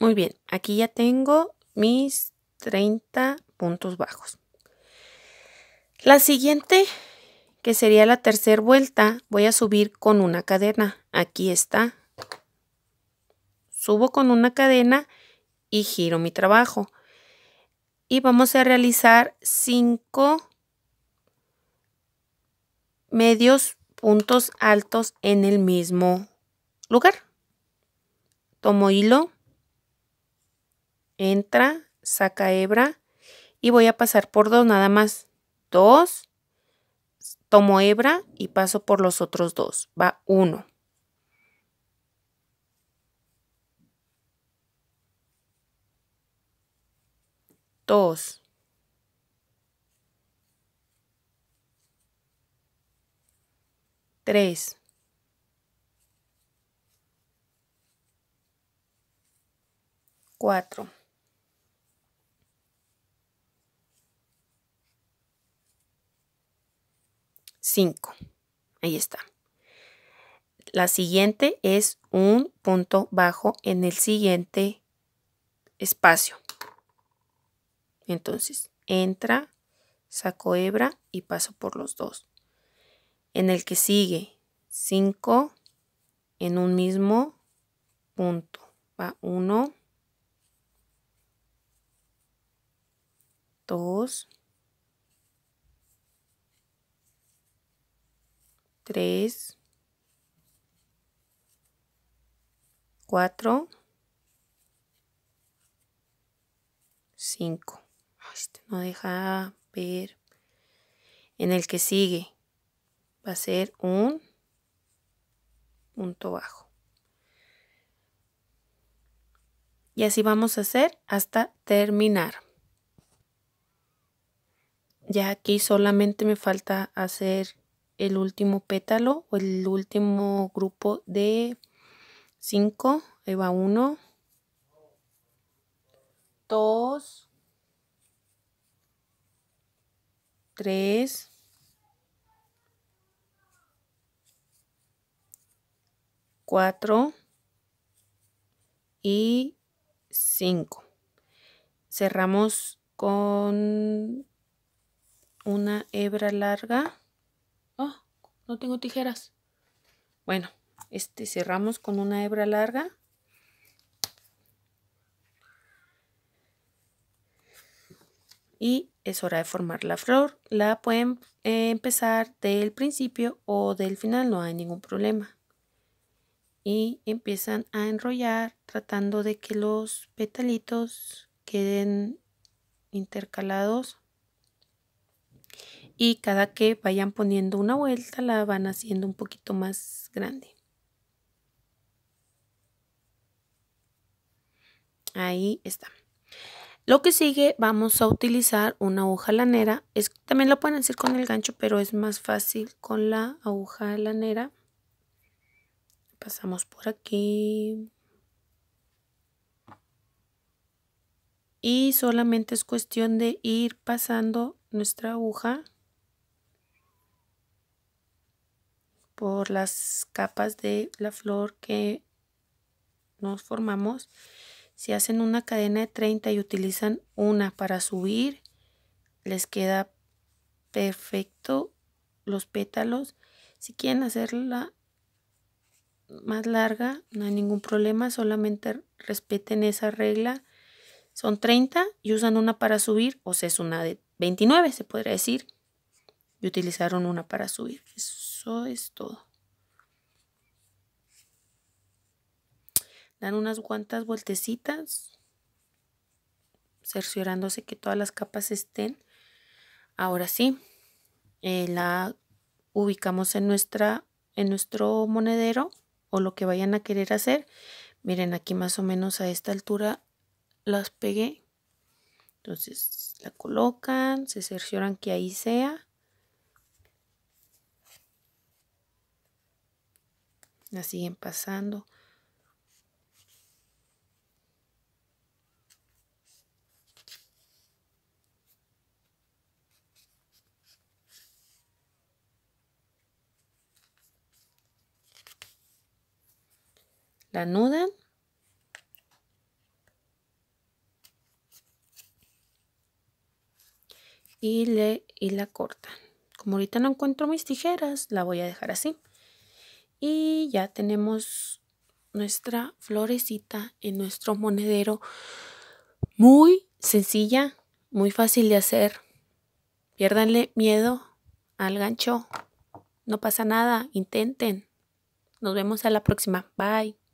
Muy bien, aquí ya tengo mis 30 puntos bajos. La siguiente, que sería la tercera vuelta, voy a subir con una cadena. Aquí está. Subo con una cadena y giro mi trabajo. Y vamos a realizar 5 medios puntos altos en el mismo lugar. Tomo hilo entra, saca hebra y voy a pasar por dos nada más. Dos, tomo hebra y paso por los otros dos. Va uno. Dos. Tres. Cuatro. Ahí está. La siguiente es un punto bajo en el siguiente espacio. Entonces, entra, saco hebra y paso por los dos. En el que sigue, 5 en un mismo punto. Va 1, 2, 3, 4, 5. no deja ver. En el que sigue va a ser un punto bajo. Y así vamos a hacer hasta terminar. Ya aquí solamente me falta hacer el último pétalo o el último grupo de 5, ahí va 1, 2, 3, 4 y 5. Cerramos con una hebra larga no tengo tijeras. Bueno, este cerramos con una hebra larga. Y es hora de formar la flor. La pueden eh, empezar del principio o del final, no hay ningún problema. Y empiezan a enrollar tratando de que los petalitos queden intercalados y cada que vayan poniendo una vuelta la van haciendo un poquito más grande. Ahí está. Lo que sigue vamos a utilizar una aguja lanera. Es, también lo pueden hacer con el gancho, pero es más fácil con la aguja lanera. Pasamos por aquí. Y solamente es cuestión de ir pasando nuestra aguja por las capas de la flor que nos formamos. Si hacen una cadena de 30 y utilizan una para subir, les queda perfecto los pétalos. Si quieren hacerla más larga, no hay ningún problema, solamente respeten esa regla. Son 30 y usan una para subir, o sea, es una de 29, se podría decir, y utilizaron una para subir. Eso es todo. Dan unas cuantas vueltecitas, cerciorándose que todas las capas estén. Ahora sí, eh, la ubicamos en, nuestra, en nuestro monedero o lo que vayan a querer hacer. Miren, aquí más o menos a esta altura las pegué. Entonces la colocan, se cercioran que ahí sea. la siguen pasando. La nudan Y, le, y la cortan. Como ahorita no encuentro mis tijeras, la voy a dejar así. Y ya tenemos nuestra florecita en nuestro monedero. Muy sencilla, muy fácil de hacer. Piérdanle miedo al gancho. No pasa nada, intenten. Nos vemos a la próxima. Bye.